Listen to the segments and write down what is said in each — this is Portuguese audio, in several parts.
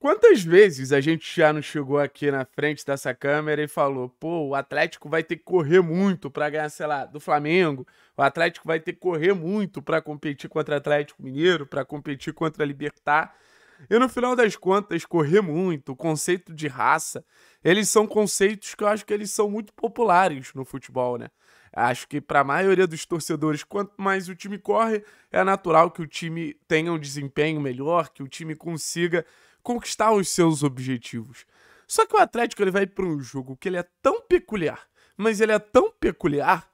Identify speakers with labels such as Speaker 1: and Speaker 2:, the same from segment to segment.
Speaker 1: Quantas vezes a gente já não chegou aqui na frente dessa câmera e falou, pô, o Atlético vai ter que correr muito para ganhar, sei lá, do Flamengo, o Atlético vai ter que correr muito para competir contra o Atlético Mineiro, para competir contra a Libertar. E no final das contas, correr muito, o conceito de raça, eles são conceitos que eu acho que eles são muito populares no futebol, né? Acho que para a maioria dos torcedores, quanto mais o time corre, é natural que o time tenha um desempenho melhor, que o time consiga conquistar os seus objetivos. Só que o Atlético ele vai para um jogo que ele é tão peculiar, mas ele é tão peculiar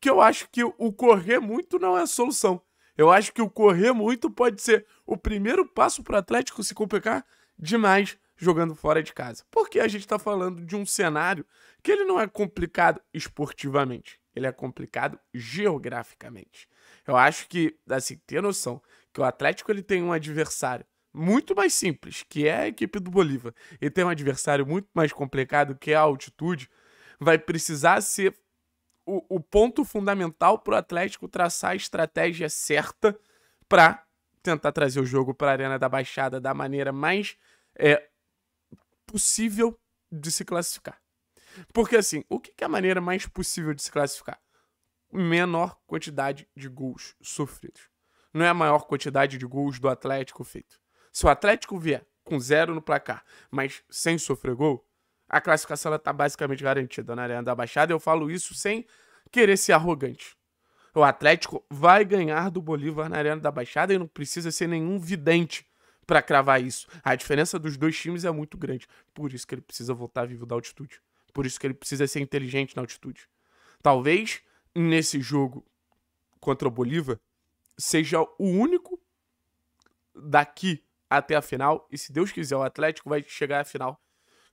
Speaker 1: que eu acho que o correr muito não é a solução. Eu acho que o correr muito pode ser o primeiro passo para o Atlético se complicar demais jogando fora de casa. Porque a gente está falando de um cenário que ele não é complicado esportivamente, ele é complicado geograficamente. Eu acho que, assim, ter noção que o Atlético ele tem um adversário muito mais simples, que é a equipe do Bolívar, e tem um adversário muito mais complicado, que é a altitude, vai precisar ser o, o ponto fundamental para o Atlético traçar a estratégia certa para tentar trazer o jogo para a Arena da Baixada da maneira mais é, possível de se classificar. Porque assim, o que é a maneira mais possível de se classificar? Menor quantidade de gols sofridos. Não é a maior quantidade de gols do Atlético feito. Se o Atlético vier com zero no placar, mas sem sofrer gol, a classificação está basicamente garantida na né, Arena da Baixada. Eu falo isso sem querer ser arrogante. O Atlético vai ganhar do Bolívar na Arena da Baixada e não precisa ser nenhum vidente para cravar isso. A diferença dos dois times é muito grande. Por isso que ele precisa voltar vivo da altitude. Por isso que ele precisa ser inteligente na altitude. Talvez nesse jogo contra o Bolívar seja o único daqui até a final. E se Deus quiser, o Atlético vai chegar à final.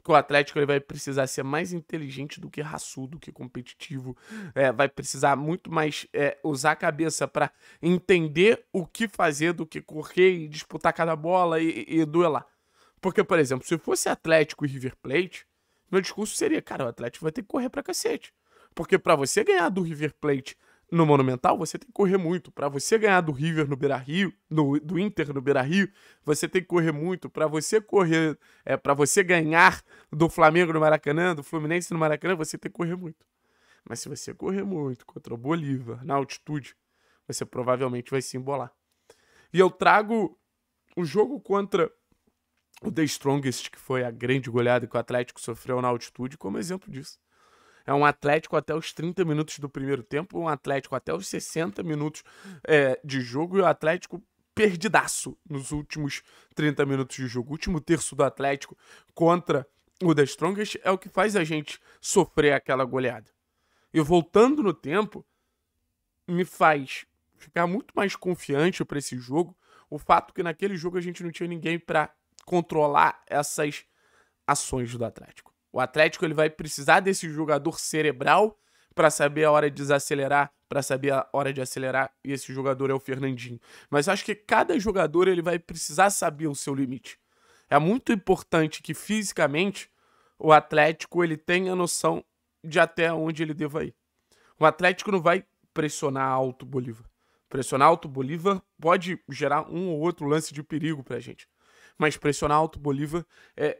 Speaker 1: Que o Atlético ele vai precisar ser mais inteligente do que raçudo, que competitivo. É, vai precisar muito mais é, usar a cabeça para entender o que fazer do que correr e disputar cada bola e, e, e duelar. Porque, por exemplo, se fosse Atlético e River Plate, meu discurso seria: cara, o Atlético vai ter que correr pra cacete. Porque para você ganhar do River Plate no Monumental, você tem que correr muito. Para você ganhar do River no Beira Rio, no, do Inter no Beira Rio, você tem que correr muito. Para você correr, é, para você ganhar do Flamengo no Maracanã, do Fluminense no Maracanã, você tem que correr muito. Mas se você correr muito contra o Bolívar, na altitude, você provavelmente vai se embolar. E eu trago o jogo contra o The Strongest, que foi a grande goleada que o Atlético sofreu na altitude, como exemplo disso. É um Atlético até os 30 minutos do primeiro tempo, um Atlético até os 60 minutos é, de jogo e o Atlético perdidaço nos últimos 30 minutos de jogo. O último terço do Atlético contra o The Strongest é o que faz a gente sofrer aquela goleada. E voltando no tempo, me faz ficar muito mais confiante para esse jogo o fato que naquele jogo a gente não tinha ninguém para controlar essas ações do Atlético. O Atlético ele vai precisar desse jogador cerebral para saber a hora de desacelerar, para saber a hora de acelerar, e esse jogador é o Fernandinho. Mas acho que cada jogador ele vai precisar saber o seu limite. É muito importante que fisicamente o Atlético ele tenha noção de até onde ele deva ir. O Atlético não vai pressionar alto o Bolívar. Pressionar alto o Bolívar pode gerar um ou outro lance de perigo para a gente. Mas pressionar alto o Bolívar é,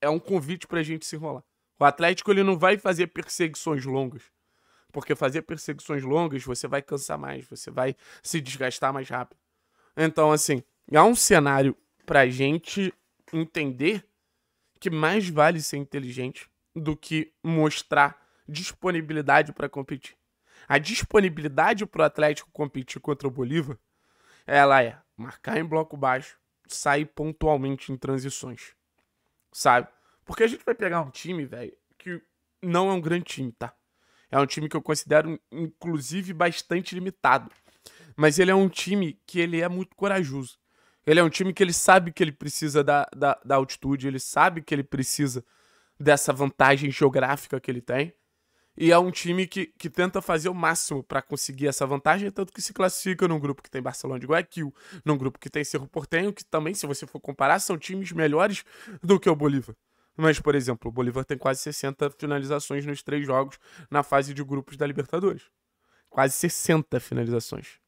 Speaker 1: é um convite para a gente se enrolar. O Atlético ele não vai fazer perseguições longas. Porque fazer perseguições longas, você vai cansar mais, você vai se desgastar mais rápido. Então, assim, há um cenário pra gente entender que mais vale ser inteligente do que mostrar disponibilidade para competir. A disponibilidade pro Atlético competir contra o Bolívar, ela é marcar em bloco baixo, sair pontualmente em transições sabe? Porque a gente vai pegar um time, velho, que não é um grande time, tá? É um time que eu considero, inclusive, bastante limitado. Mas ele é um time que ele é muito corajoso. Ele é um time que ele sabe que ele precisa da, da, da altitude, ele sabe que ele precisa dessa vantagem geográfica que ele tem. E é um time que, que tenta fazer o máximo para conseguir essa vantagem, tanto que se classifica num grupo que tem Barcelona de Guayaquil, num grupo que tem Cerro Portenho, que também, se você for comparar, são times melhores do que o Bolívar. Mas, por exemplo, o Bolívar tem quase 60 finalizações nos três jogos na fase de grupos da Libertadores. Quase 60 finalizações.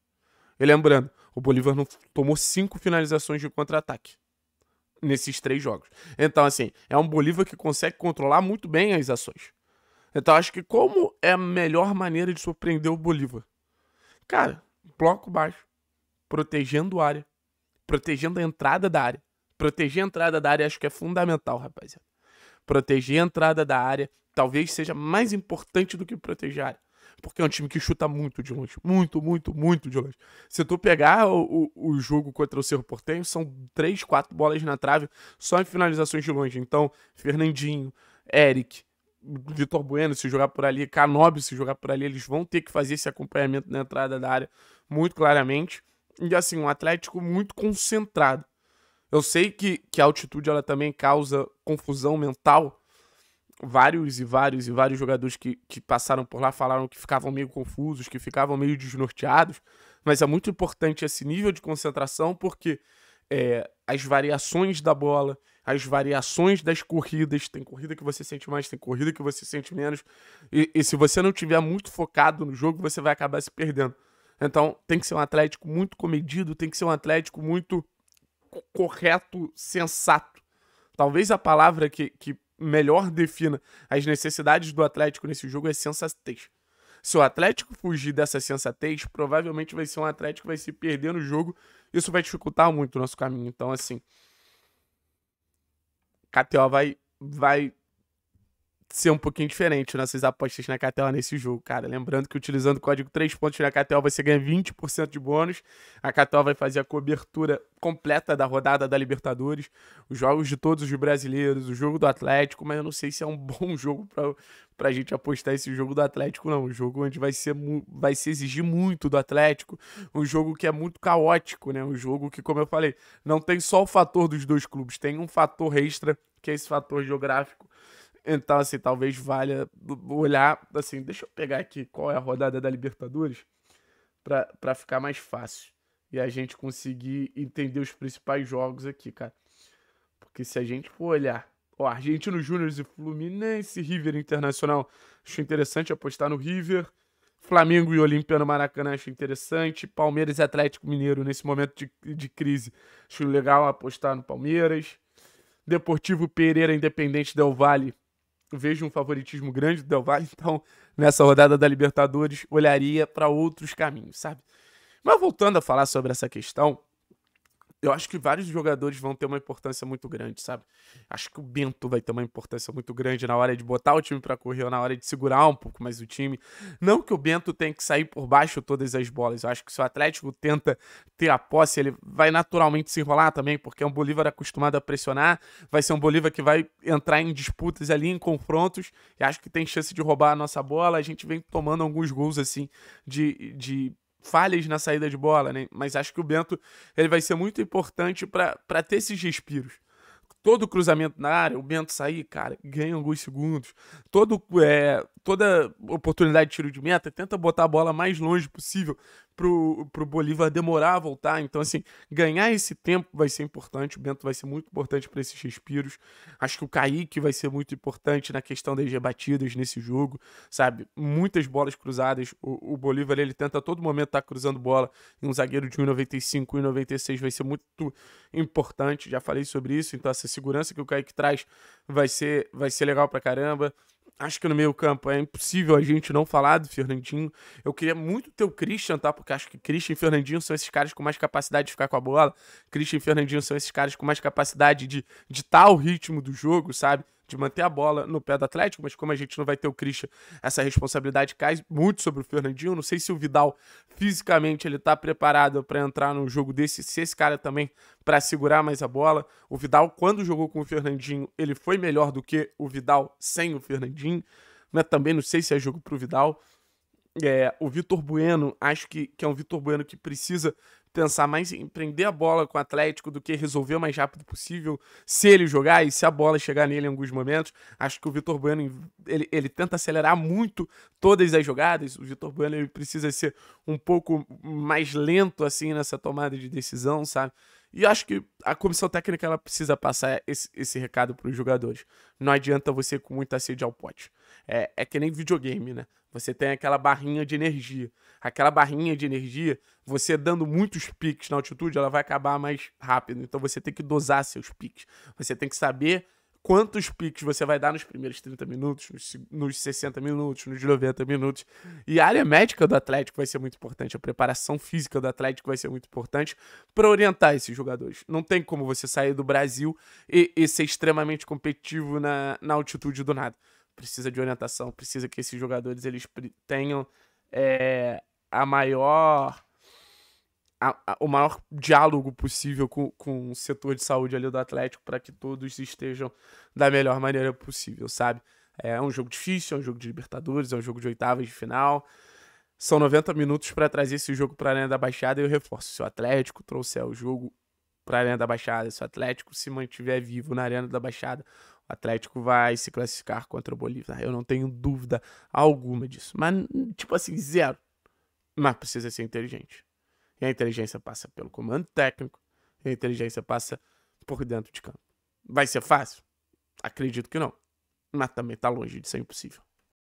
Speaker 1: E lembrando, o Bolívar não tomou cinco finalizações de contra-ataque nesses três jogos. Então, assim, é um Bolívar que consegue controlar muito bem as ações. Então acho que como é a melhor maneira de surpreender o Bolívar? Cara, bloco baixo, protegendo a área, protegendo a entrada da área. Proteger a entrada da área acho que é fundamental, rapaziada. Proteger a entrada da área talvez seja mais importante do que proteger a área. Porque é um time que chuta muito de longe. Muito, muito, muito de longe. Se tu pegar o, o, o jogo contra o Cerro Portenho, são três, quatro bolas na trave só em finalizações de longe. Então, Fernandinho, Eric, Vitor Bueno se jogar por ali, Canobio se jogar por ali, eles vão ter que fazer esse acompanhamento na entrada da área muito claramente. E assim, um Atlético muito concentrado. Eu sei que, que a altitude ela também causa confusão mental. Vários e vários e vários jogadores que, que passaram por lá falaram que ficavam meio confusos, que ficavam meio desnorteados. Mas é muito importante esse nível de concentração porque é, as variações da bola, as variações das corridas. Tem corrida que você sente mais, tem corrida que você sente menos. E, e se você não tiver muito focado no jogo, você vai acabar se perdendo. Então, tem que ser um Atlético muito comedido, tem que ser um Atlético muito correto, sensato. Talvez a palavra que, que melhor defina as necessidades do Atlético nesse jogo é sensatez. Se o Atlético fugir dessa sensatez, provavelmente vai ser um Atlético que vai se perder no jogo. Isso vai dificultar muito o nosso caminho. Então, assim, KTO vai, vai ser um pouquinho diferente nossas né? apostas na Catel nesse jogo, cara. Lembrando que utilizando o código 3 pontos na Catel você ganha 20% de bônus. A Catel vai fazer a cobertura completa da rodada da Libertadores, os jogos de todos os brasileiros, o jogo do Atlético, mas eu não sei se é um bom jogo para pra gente apostar esse jogo do Atlético, não. Um jogo onde vai, ser, vai se exigir muito do Atlético, um jogo que é muito caótico, né? Um jogo que, como eu falei, não tem só o fator dos dois clubes, tem um fator extra, que é esse fator geográfico então, assim, talvez valha olhar, assim, deixa eu pegar aqui qual é a rodada da Libertadores para ficar mais fácil e a gente conseguir entender os principais jogos aqui, cara. Porque se a gente for olhar, ó, Argentino Júnior e Fluminense, River Internacional, acho interessante apostar no River. Flamengo e Olímpia no Maracanã, acho interessante. Palmeiras e Atlético Mineiro, nesse momento de, de crise, acho legal apostar no Palmeiras. Deportivo Pereira, Independente Del Vale, vejo um favoritismo grande do Del Valle, então nessa rodada da Libertadores olharia para outros caminhos, sabe? Mas voltando a falar sobre essa questão, eu acho que vários jogadores vão ter uma importância muito grande, sabe? Acho que o Bento vai ter uma importância muito grande na hora de botar o time para correr, ou na hora de segurar um pouco mais o time. Não que o Bento tenha que sair por baixo todas as bolas. Eu acho que se o Atlético tenta ter a posse, ele vai naturalmente se enrolar também, porque é um Bolívar acostumado a pressionar, vai ser um Bolívar que vai entrar em disputas ali, em confrontos, e acho que tem chance de roubar a nossa bola. A gente vem tomando alguns gols assim de, de falhas na saída de bola, né? Mas acho que o Bento ele vai ser muito importante para ter esses respiros. Todo cruzamento na área, o Bento sair, cara, ganha alguns segundos. Todo, é, toda oportunidade de tiro de meta, tenta botar a bola mais longe possível pro, pro Bolívar demorar a voltar. Então, assim, ganhar esse tempo vai ser importante. O Bento vai ser muito importante para esses respiros. Acho que o Kaique vai ser muito importante na questão das rebatidas nesse jogo, sabe? Muitas bolas cruzadas. O, o Bolívar, ele tenta a todo momento estar tá cruzando bola. um zagueiro de 1,95 e 1,96 vai ser muito importante. Já falei sobre isso, então essa segurança que o Kaique traz vai ser, vai ser legal pra caramba. Acho que no meio campo é impossível a gente não falar do Fernandinho. Eu queria muito ter o Christian, tá? Porque acho que Christian e Fernandinho são esses caras com mais capacidade de ficar com a bola. Christian e Fernandinho são esses caras com mais capacidade de ditar tá o ritmo do jogo, sabe? de manter a bola no pé do Atlético, mas como a gente não vai ter o Christian, essa responsabilidade cai muito sobre o Fernandinho. Não sei se o Vidal fisicamente ele tá preparado para entrar num jogo desse, se esse cara também para segurar mais a bola. O Vidal quando jogou com o Fernandinho, ele foi melhor do que o Vidal sem o Fernandinho. Mas né? também não sei se é jogo pro Vidal. É, o Vitor Bueno, acho que, que é um Vitor Bueno que precisa pensar mais em prender a bola com o Atlético do que resolver o mais rápido possível se ele jogar e se a bola chegar nele em alguns momentos. Acho que o Vitor Bueno ele, ele tenta acelerar muito todas as jogadas. O Vitor Bueno ele precisa ser um pouco mais lento assim nessa tomada de decisão, sabe? E acho que a comissão técnica ela precisa passar esse, esse recado para os jogadores. Não adianta você ir com muita sede ao pote é, é que nem videogame, né? Você tem aquela barrinha de energia. Aquela barrinha de energia, você dando muitos piques na altitude, ela vai acabar mais rápido. Então você tem que dosar seus piques. Você tem que saber quantos piques você vai dar nos primeiros 30 minutos, nos, 60 minutos, nos 90 minutos. E a área médica do Atlético vai ser muito importante, a preparação física do Atlético vai ser muito importante para orientar esses jogadores. Não tem como você sair do Brasil e, e ser extremamente competitivo na, na altitude do nada precisa de orientação, precisa que esses jogadores eles tenham é, a maior a, a, o maior diálogo possível com, com o setor de saúde ali do Atlético para que todos estejam da melhor maneira possível, sabe? É um jogo difícil, é um jogo de Libertadores, é um jogo de oitavas de final. São 90 minutos para trazer esse jogo para a Arena da Baixada e eu reforço: se o Atlético trouxer o jogo para a Arena da Baixada, se o Atlético se mantiver vivo na Arena da Baixada, Atlético vai se classificar contra o Bolívar. Eu não tenho dúvida alguma disso. Mas, tipo assim, zero. Mas precisa ser inteligente. E a inteligência passa pelo comando técnico, e a inteligência passa por dentro de campo. Vai ser fácil? Acredito que não. Mas também está longe de ser impossível.